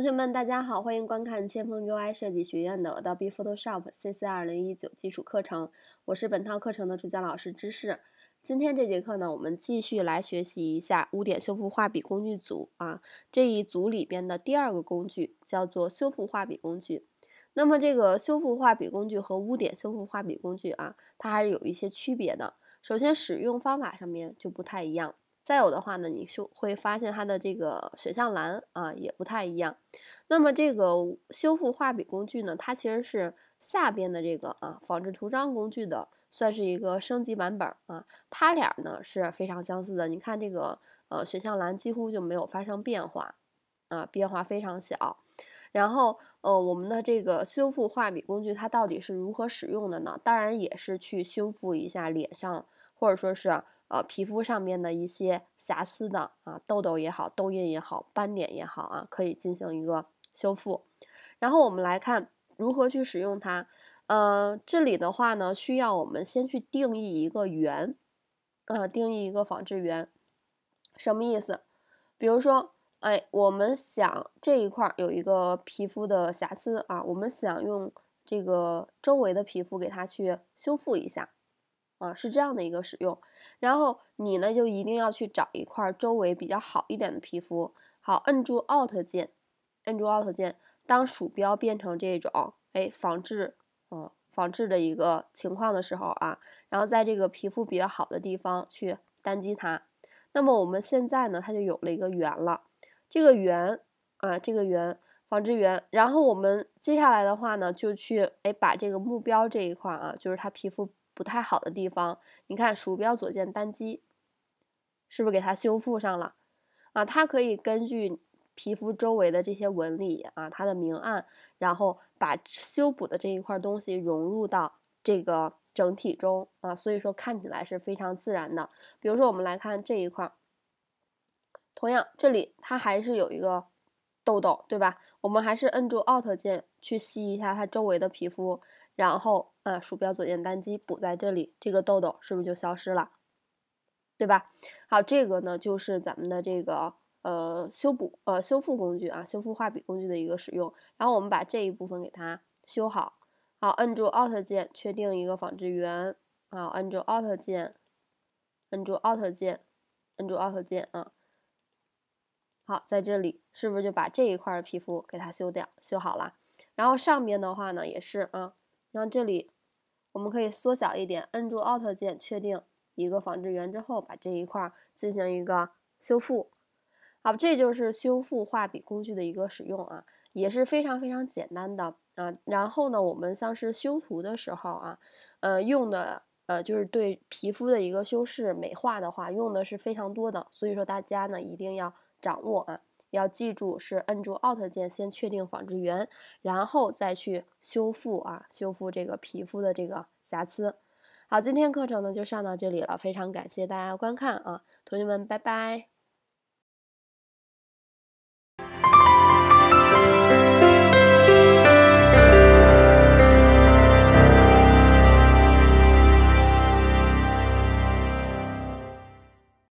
同学们，大家好，欢迎观看千锋 UI 设计学院的 Adobe Photoshop CC 2019基础课程。我是本套课程的主讲老师知识。今天这节课呢，我们继续来学习一下污点修复画笔工具组啊这一组里边的第二个工具叫做修复画笔工具。那么这个修复画笔工具和污点修复画笔工具啊，它还是有一些区别的。首先使用方法上面就不太一样。再有的话呢，你就会发现它的这个选项栏啊也不太一样。那么这个修复画笔工具呢，它其实是下边的这个啊仿制图章工具的，算是一个升级版本啊。它俩呢是非常相似的。你看这个呃选项栏几乎就没有发生变化啊，变化非常小。然后呃我们的这个修复画笔工具它到底是如何使用的呢？当然也是去修复一下脸上，或者说是。呃，皮肤上面的一些瑕疵的啊，痘痘也好，痘印也好，斑点也好啊，可以进行一个修复。然后我们来看如何去使用它。呃，这里的话呢，需要我们先去定义一个圆，啊，定义一个仿制圆，什么意思？比如说，哎，我们想这一块有一个皮肤的瑕疵啊，我们想用这个周围的皮肤给它去修复一下。啊，是这样的一个使用，然后你呢就一定要去找一块周围比较好一点的皮肤，好，摁住 Alt 键，摁住 Alt 键，当鼠标变成这种哎仿制，嗯，仿制的一个情况的时候啊，然后在这个皮肤比较好的地方去单击它，那么我们现在呢它就有了一个圆了，这个圆啊，这个圆仿制圆，然后我们接下来的话呢就去哎把这个目标这一块啊，就是它皮肤。不太好的地方，你看鼠标左键单击，是不是给它修复上了？啊，它可以根据皮肤周围的这些纹理啊，它的明暗，然后把修补的这一块东西融入到这个整体中啊，所以说看起来是非常自然的。比如说我们来看这一块，同样这里它还是有一个痘痘，对吧？我们还是摁住 Alt 键去吸一下它周围的皮肤。然后啊，鼠标左键单击补在这里，这个痘痘是不是就消失了？对吧？好，这个呢就是咱们的这个呃修补呃修复工具啊，修复画笔工具的一个使用。然后我们把这一部分给它修好。好，按住 Alt 键确定一个仿制源。啊，按住 Alt 键，按住 Alt 键，按住 Alt 键啊。好，在这里是不是就把这一块皮肤给它修掉修好了？然后上面的话呢也是啊。然后这里我们可以缩小一点，摁住 Alt 键确定一个仿制圆之后，把这一块进行一个修复。好，这就是修复画笔工具的一个使用啊，也是非常非常简单的啊。然后呢，我们像是修图的时候啊，呃，用的呃就是对皮肤的一个修饰美化的话，用的是非常多的，所以说大家呢一定要掌握啊。要记住，是按住 Alt 键先确定纺织源，然后再去修复啊，修复这个皮肤的这个瑕疵。好，今天课程呢就上到这里了，非常感谢大家观看啊，同学们，拜拜。